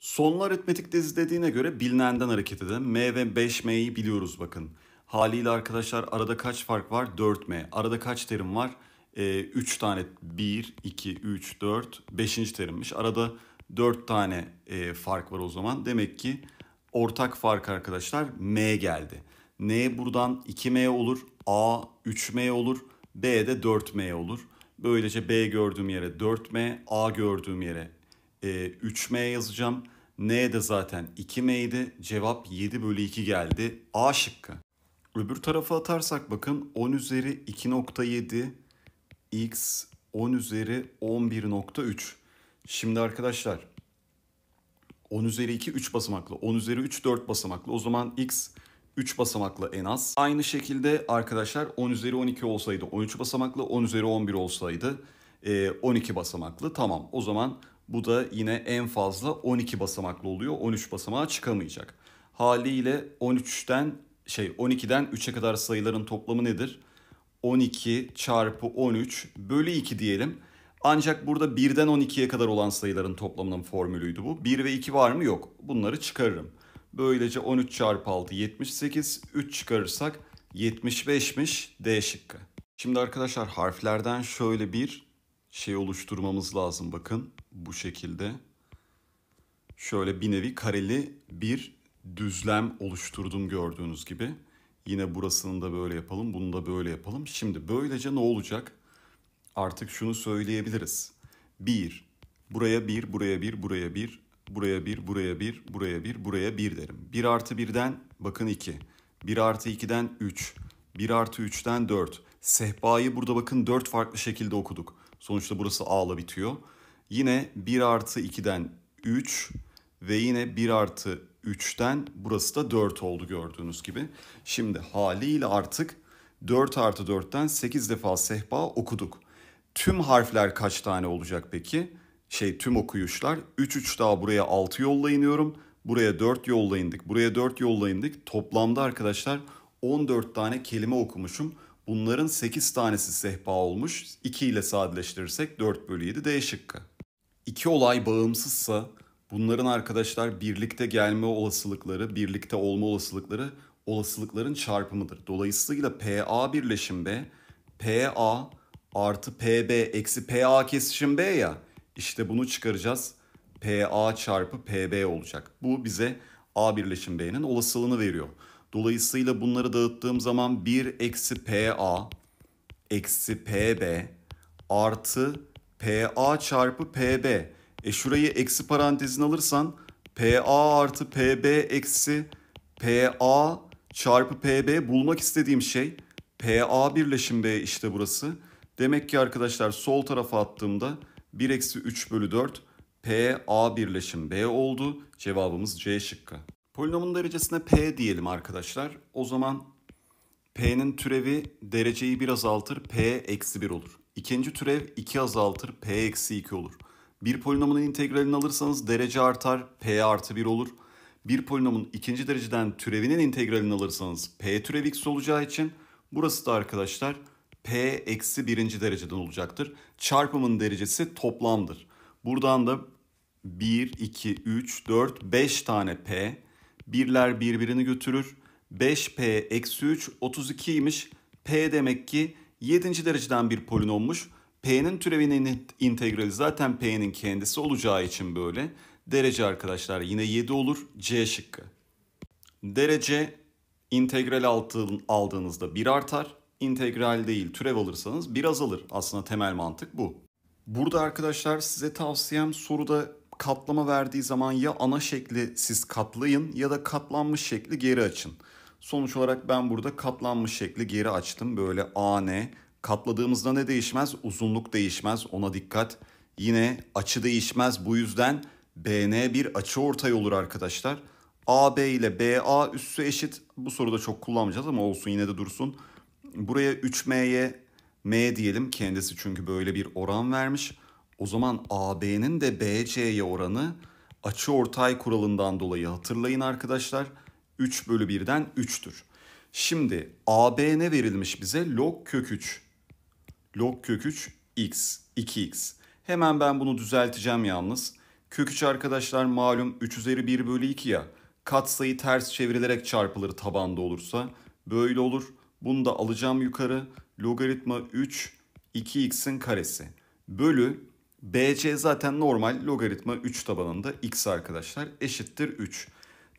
Sonlu aritmetikte dediğine göre bilinenden hareket edelim. M ve 5M'yi biliyoruz bakın. Haliyle arkadaşlar arada kaç fark var? 4M. Arada kaç terim var? E, ee, 3 tane 1, 2, 3, 4, 5. terimmiş. Arada 4 tane e, fark var o zaman. Demek ki ortak fark arkadaşlar M geldi. N buradan 2M olur, A 3M olur, B de 4M olur. Böylece B gördüğüm yere 4M, A gördüğüm yere e, ee, 3M yazacağım. N de zaten 2M'ydi. Cevap 7 bölü 2 geldi. A şıkkı. Öbür tarafa atarsak bakın 10 üzeri 2.7 x 10 üzeri 11.3. Şimdi arkadaşlar 10 üzeri 2 3 basamaklı. 10 üzeri 3 4 basamaklı. O zaman x 3 basamaklı en az. Aynı şekilde arkadaşlar 10 üzeri 12 olsaydı 13 basamaklı, 10 üzeri 11 olsaydı 12 e, basamaklı. Tamam o zaman bu da yine en fazla 12 basamaklı oluyor. 13 basamağa çıkamayacak. Haliyle 13'ten şey 12'den 3'e kadar sayıların toplamı nedir? 12 çarpı 13 bölü 2 diyelim. Ancak burada 1'den 12'ye kadar olan sayıların toplamının formülüydü bu. 1 ve 2 var mı? Yok. Bunları çıkarırım. Böylece 13 çarpı 6 78, 3 çıkarırsak 75'miş D şıkkı. Şimdi arkadaşlar harflerden şöyle bir şey oluşturmamız lazım bakın bu şekilde. Şöyle bir nevi kareli bir düzlem oluşturdum gördüğünüz gibi. Yine burasını da böyle yapalım, bunu da böyle yapalım. Şimdi böylece ne olacak? Artık şunu söyleyebiliriz. 1, buraya 1, buraya 1, buraya 1, buraya 1, buraya 1, buraya 1, buraya 1 derim. 1 artı 1'den bakın 2, 1 artı 2'den 3, 1 artı 3'ten 4. Sehpayı burada bakın 4 farklı şekilde okuduk. Sonuçta burası A'la bitiyor. Yine 1 artı 2'den 3 ve yine 1 artı 3'ten burası da 4 oldu gördüğünüz gibi. Şimdi haliyle artık 4 artı 4'ten 8 defa sehpa okuduk. Tüm harfler kaç tane olacak peki? Şey tüm okuyuşlar 3 3 daha buraya 6 yolla iniyorum. Buraya 4 yolla indik. Buraya 4 yolla indik. Toplamda arkadaşlar 14 tane kelime okumuşum. Bunların 8 tanesi sehpa olmuş. 2 ile sadeleştirirsek 4 bölü 7 D şıkkı. İki olay bağımsızsa bunların arkadaşlar birlikte gelme olasılıkları, birlikte olma olasılıkları olasılıkların çarpımıdır. Dolayısıyla PA birleşim B, PA artı PB eksi PA kesişim B ya. işte bunu çıkaracağız. PA çarpı PB olacak. Bu bize A birleşim B'nin olasılığını veriyor. Dolayısıyla bunları dağıttığım zaman 1 eksi PA eksi PB artı PA çarpı PB. E şurayı eksi parantezin alırsan PA artı PB eksi PA çarpı PB bulmak istediğim şey PA birleşim B işte burası. Demek ki arkadaşlar sol tarafa attığımda 1 eksi 3 bölü 4 PA birleşim B oldu. Cevabımız C şıkkı. Polinomun derecesine p diyelim arkadaşlar. O zaman p'nin türevi dereceyi bir azaltır p eksi 1 olur. İkinci türev 2 azaltır p eksi 2 olur. Bir polinomun integralini alırsanız derece artar p artı 1 olur. Bir polinomun ikinci dereceden türevinin integralini alırsanız p türev x olacağı için burası da arkadaşlar p eksi birinci dereceden olacaktır. Çarpımın derecesi toplamdır. Buradan da 1, 2, 3, 4, 5 tane p Birler birbirini götürür. 5P eksi 3 32'ymiş. P demek ki 7. dereceden bir polinommuş. P'nin türevinin integrali zaten P'nin kendisi olacağı için böyle. Derece arkadaşlar yine 7 olur. C şıkkı. Derece integral altın aldığınızda 1 artar. İntegral değil türev alırsanız 1 azalır. Aslında temel mantık bu. Burada arkadaşlar size tavsiyem soruda katlama verdiği zaman ya ana şekli siz katlayın ya da katlanmış şekli geri açın. Sonuç olarak ben burada katlanmış şekli geri açtım. Böyle ane katladığımızda ne değişmez? Uzunluk değişmez ona dikkat. Yine açı değişmez bu yüzden BN bir açı ortay olur arkadaşlar. AB ile BA üssü eşit. Bu soruda çok kullanmayacağız ama olsun yine de dursun. Buraya 3M'ye M diyelim. Kendisi çünkü böyle bir oran vermiş. O zaman AB'nin de BC'ye oranı açı ortay kuralından dolayı hatırlayın arkadaşlar. 3 bölü 1'den 3'tür. Şimdi AB ne verilmiş bize? Log kök 3. Log kök 3 x, 2x. Hemen ben bunu düzelteceğim yalnız. Kök 3 arkadaşlar malum 3 üzeri 1 bölü 2 ya. Katsayı ters çevrilerek çarpılır tabanda olursa. Böyle olur. Bunu da alacağım yukarı. Logaritma 3 2x'in karesi. Bölü BC zaten normal logaritma 3 tabanında x arkadaşlar eşittir 3.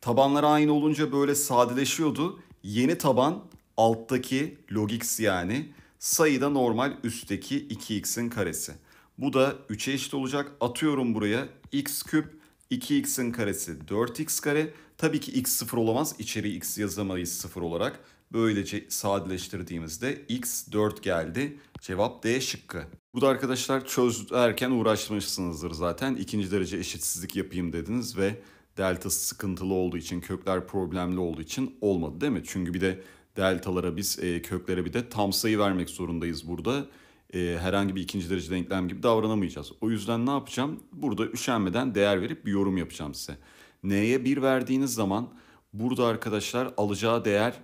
Tabanlar aynı olunca böyle sadeleşiyordu. Yeni taban alttaki log x yani sayıda normal üstteki 2x'in karesi. Bu da 3'e eşit olacak. Atıyorum buraya x küp 2x'in karesi 4x kare. Tabii ki x sıfır olamaz. İçeri x yazamayız sıfır olarak. Böylece sadeleştirdiğimizde x 4 geldi. Cevap D şıkkı. Bu da arkadaşlar çözerken uğraşmışsınızdır zaten. İkinci derece eşitsizlik yapayım dediniz ve delta sıkıntılı olduğu için, kökler problemli olduğu için olmadı değil mi? Çünkü bir de deltalara biz e, köklere bir de tam sayı vermek zorundayız burada. E, herhangi bir ikinci derece denklem gibi davranamayacağız. O yüzden ne yapacağım? Burada üşenmeden değer verip bir yorum yapacağım size. N'ye 1 verdiğiniz zaman burada arkadaşlar alacağı değer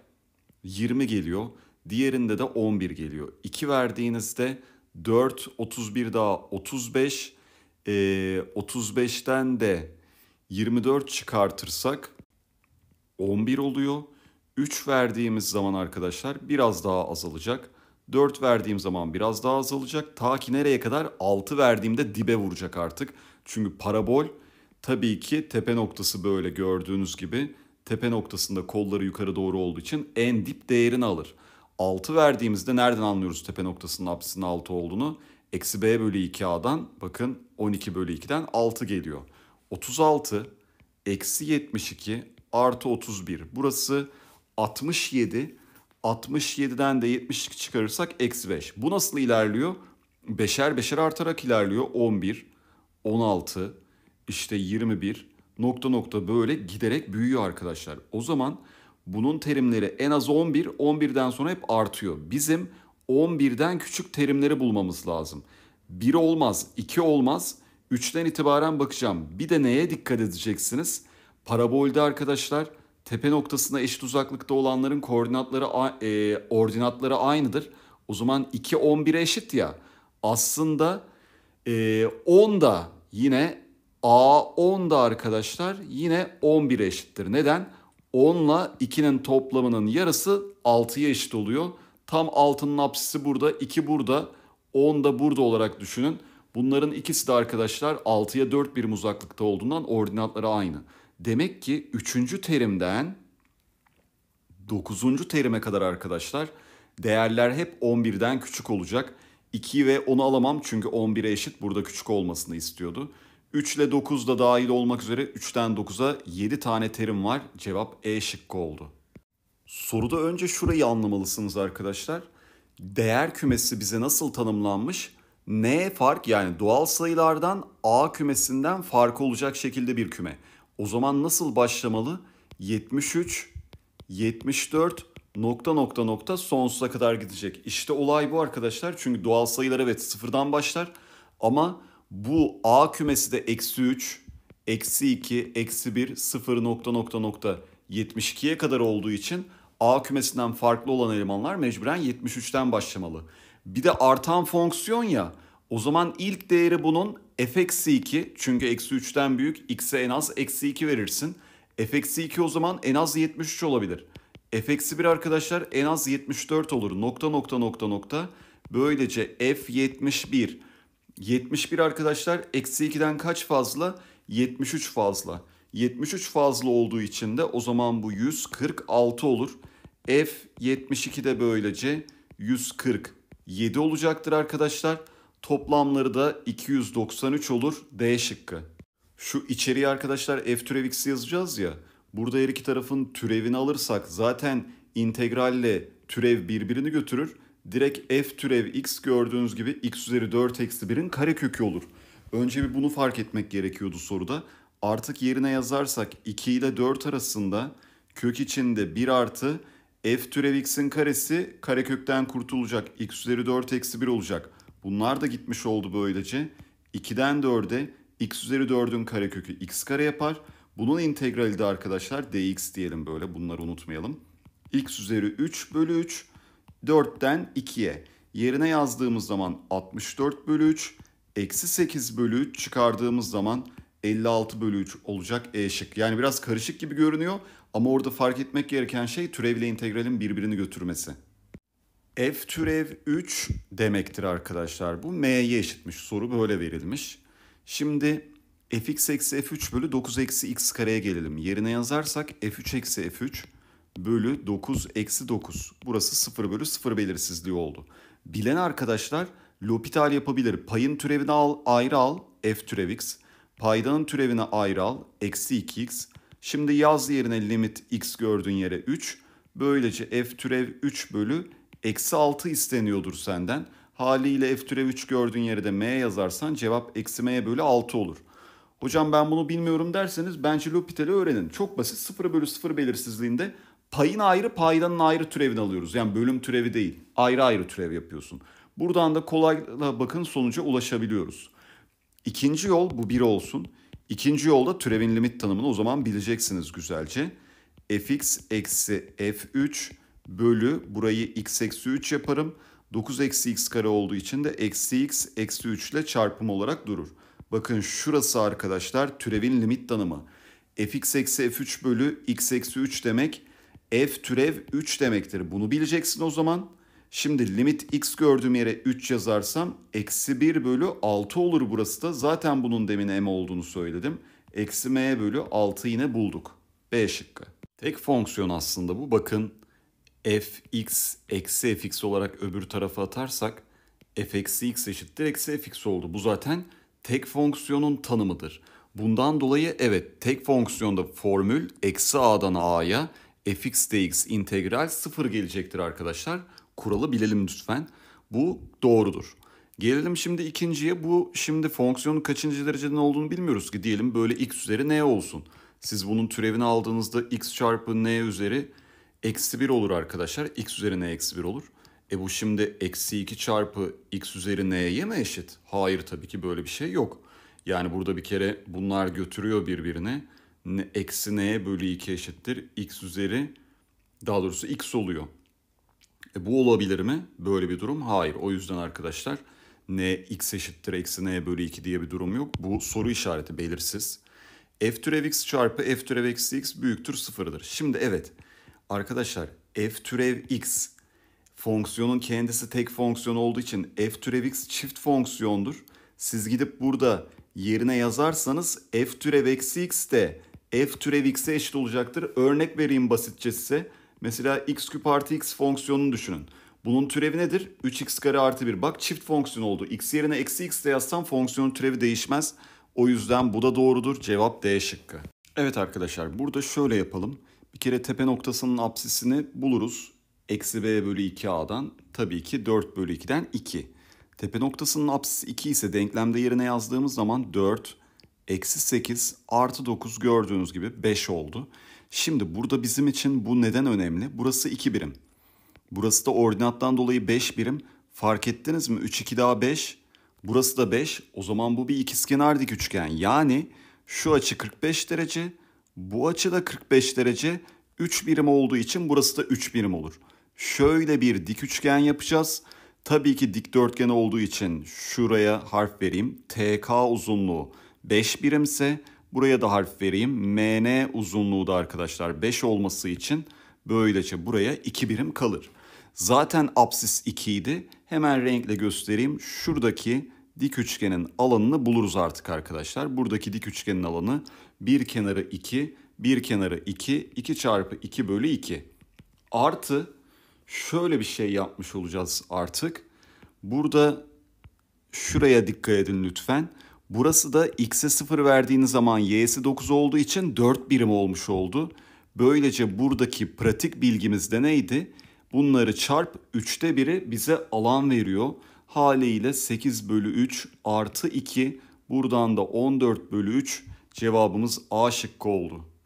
20 geliyor. Diğerinde de 11 geliyor. 2 verdiğinizde 4, 31 daha 35. E, 35'ten de 24 çıkartırsak 11 oluyor. 3 verdiğimiz zaman arkadaşlar biraz daha azalacak. 4 verdiğim zaman biraz daha azalacak. Ta ki nereye kadar? 6 verdiğimde dibe vuracak artık. Çünkü parabol tabii ki tepe noktası böyle gördüğünüz gibi tepe noktasında kolları yukarı doğru olduğu için en dip değerini alır. 6 verdiğimizde nereden anlıyoruz tepe noktasının apsisinin 6 olduğunu? Eksi b bölü 2a'dan bakın 12 bölü 2'den 6 geliyor. 36 eksi 72 artı 31. Burası 67. 67'den de 72 çıkarırsak eksi 5. Bu nasıl ilerliyor? Beşer beşer artarak ilerliyor. 11, 16, işte 21, nokta nokta böyle giderek büyüyor arkadaşlar. O zaman bunun terimleri en az 11, 11'den sonra hep artıyor. Bizim 11'den küçük terimleri bulmamız lazım. 1 olmaz, 2 olmaz. 3'ten itibaren bakacağım. Bir de neye dikkat edeceksiniz? Parabolde arkadaşlar tepe noktasına eşit uzaklıkta olanların koordinatları e, ordinatları aynıdır. O zaman 2 11'e eşit ya. Aslında e, 10 da yine A 10 da arkadaşlar yine 11'e eşittir. Neden? 10 ile 2'nin toplamının yarısı 6'ya eşit oluyor. Tam 6'nın apsisi burada, 2 burada, 10 da burada olarak düşünün. Bunların ikisi de arkadaşlar 6'ya 4 birim uzaklıkta olduğundan ordinatları aynı. Demek ki 3. terimden 9. terime kadar arkadaşlar değerler hep 11'den küçük olacak. 2 ve 10'u alamam çünkü 11'e eşit burada küçük olmasını istiyordu. 3 ile 9 da dahil olmak üzere 3'ten 9'a 7 tane terim var. Cevap E şıkkı oldu. Soruda önce şurayı anlamalısınız arkadaşlar. Değer kümesi bize nasıl tanımlanmış? N fark yani doğal sayılardan A kümesinden farkı olacak şekilde bir küme. O zaman nasıl başlamalı? 73, 74, nokta nokta nokta sonsuza kadar gidecek. İşte olay bu arkadaşlar. Çünkü doğal sayılar evet sıfırdan başlar ama bu A kümesi de eksi 3, eksi 2, eksi 1, 0 nokta nokta nokta 72'ye kadar olduğu için A kümesinden farklı olan elemanlar mecburen 73'ten başlamalı. Bir de artan fonksiyon ya o zaman ilk değeri bunun f eksi 2 çünkü eksi 3'ten büyük x'e en az eksi 2 verirsin. f eksi 2 o zaman en az 73 olabilir. f eksi 1 arkadaşlar en az 74 olur nokta nokta nokta nokta. Böylece f 71 71 arkadaşlar eksi 2'den kaç fazla? 73 fazla. 73 fazla olduğu için de o zaman bu 146 olur. F 72 de böylece 147 olacaktır arkadaşlar. Toplamları da 293 olur D şıkkı. Şu içeriği arkadaşlar F türev x'i yazacağız ya. Burada her iki tarafın türevini alırsak zaten integralle türev birbirini götürür direkt f türev x gördüğünüz gibi x üzeri 4 eksi 1'in karekökü olur. Önce bir bunu fark etmek gerekiyordu soruda. Artık yerine yazarsak 2 ile 4 arasında kök içinde 1 artı f türev x'in karesi karekökten kurtulacak. x üzeri 4 eksi 1 olacak. Bunlar da gitmiş oldu böylece. 2'den 4'e x üzeri 4'ün karekökü x kare yapar. Bunun integrali de arkadaşlar dx diyelim böyle bunları unutmayalım. x üzeri 3 bölü 3 4'ten 2'ye. Yerine yazdığımız zaman 64 bölü 3, eksi 8 bölü 3 çıkardığımız zaman 56 bölü 3 olacak E şık. Yani biraz karışık gibi görünüyor ama orada fark etmek gereken şey türevle integralin birbirini götürmesi. F türev 3 demektir arkadaşlar. Bu m'ye eşitmiş. Soru böyle verilmiş. Şimdi fx eksi f3 bölü 9 eksi x kareye gelelim. Yerine yazarsak f3 eksi f3 bölü 9 eksi 9. Burası 0 bölü 0 belirsizliği oldu. Bilen arkadaşlar L'Hopital yapabilir. Payın türevini al ayrı al f türev x. Paydanın türevini ayrı al eksi 2x. Şimdi yaz yerine limit x gördüğün yere 3. Böylece f türev 3 bölü eksi 6 isteniyordur senden. Haliyle f türev 3 gördüğün yere de m yazarsan cevap eksi m bölü 6 olur. Hocam ben bunu bilmiyorum derseniz bence L'Hopital'i öğrenin. Çok basit 0 bölü 0 belirsizliğinde payın ayrı paydanın ayrı türevini alıyoruz. Yani bölüm türevi değil ayrı ayrı türev yapıyorsun. Buradan da kolayla bakın sonuca ulaşabiliyoruz. İkinci yol bu bir olsun. İkinci yolda türevin limit tanımını o zaman bileceksiniz güzelce. fx eksi f3 bölü burayı x eksi 3 yaparım. 9 eksi x kare olduğu için de eksi x eksi 3 ile çarpım olarak durur. Bakın şurası arkadaşlar türevin limit tanımı. fx eksi f3 bölü x eksi 3 demek f türev 3 demektir. Bunu bileceksin o zaman. Şimdi limit x gördüğüm yere 3 yazarsam eksi 1 bölü 6 olur burası da. Zaten bunun demin m olduğunu söyledim. Eksi m bölü 6 yine bulduk. B şıkkı. Tek fonksiyon aslında bu. Bakın fx eksi fx olarak öbür tarafa atarsak f eksi x eşittir eksi fx oldu. Bu zaten tek fonksiyonun tanımıdır. Bundan dolayı evet tek fonksiyonda formül eksi a'dan a'ya fx dx integral sıfır gelecektir arkadaşlar. Kuralı bilelim lütfen. Bu doğrudur. Gelelim şimdi ikinciye. Bu şimdi fonksiyonun kaçıncı dereceden olduğunu bilmiyoruz ki. Diyelim böyle x üzeri n olsun. Siz bunun türevini aldığınızda x çarpı n üzeri eksi 1 olur arkadaşlar. x üzeri n eksi 1 olur. E bu şimdi eksi 2 çarpı x üzeri n'ye mi eşit? Hayır tabii ki böyle bir şey yok. Yani burada bir kere bunlar götürüyor birbirine ne, eksi n'ye bölü 2 eşittir x üzeri daha doğrusu x oluyor. E, bu olabilir mi? Böyle bir durum? Hayır. O yüzden arkadaşlar n x eşittir eksi n bölü 2 diye bir durum yok. Bu soru işareti belirsiz. f türev x çarpı f türev eksi x büyüktür sıfırdır. Şimdi evet arkadaşlar f türev x fonksiyonun kendisi tek fonksiyon olduğu için f türev x çift fonksiyondur. Siz gidip burada yerine yazarsanız f türev eksi x de f türev x'e eşit olacaktır. Örnek vereyim basitçe size. Mesela x küp artı x fonksiyonunu düşünün. Bunun türevi nedir? 3x kare artı 1. Bak çift fonksiyon oldu. x yerine eksi x de yazsam fonksiyonun türevi değişmez. O yüzden bu da doğrudur. Cevap D şıkkı. Evet arkadaşlar burada şöyle yapalım. Bir kere tepe noktasının apsisini buluruz. Eksi b bölü 2a'dan tabii ki 4 bölü 2'den 2. Tepe noktasının apsisi 2 ise denklemde yerine yazdığımız zaman 4 eksi 8 artı 9 gördüğünüz gibi 5 oldu. Şimdi burada bizim için bu neden önemli? Burası 2 birim. Burası da ordinattan dolayı 5 birim. Fark ettiniz mi? 3 2 daha 5. Burası da 5. O zaman bu bir ikizkenar dik üçgen. Yani şu açı 45 derece, bu açı da 45 derece. 3 birim olduğu için burası da 3 birim olur. Şöyle bir dik üçgen yapacağız. Tabii ki dikdörtgen olduğu için şuraya harf vereyim. TK uzunluğu 5 birimse buraya da harf vereyim. MN uzunluğu da arkadaşlar 5 olması için böylece buraya 2 birim kalır. Zaten apsis 2 idi. Hemen renkle göstereyim. Şuradaki dik üçgenin alanını buluruz artık arkadaşlar. Buradaki dik üçgenin alanı bir kenarı 2, bir kenarı 2, 2 çarpı 2 bölü 2. Artı şöyle bir şey yapmış olacağız artık. Burada şuraya dikkat edin lütfen. Burası da x'e 0 verdiğiniz zaman y'si 9 olduğu için 4 birim olmuş oldu. Böylece buradaki pratik bilgimiz de neydi? Bunları çarp 3'te 1'i bize alan veriyor. Haliyle 8 bölü 3 artı 2 buradan da 14 bölü 3 cevabımız A şıkkı oldu.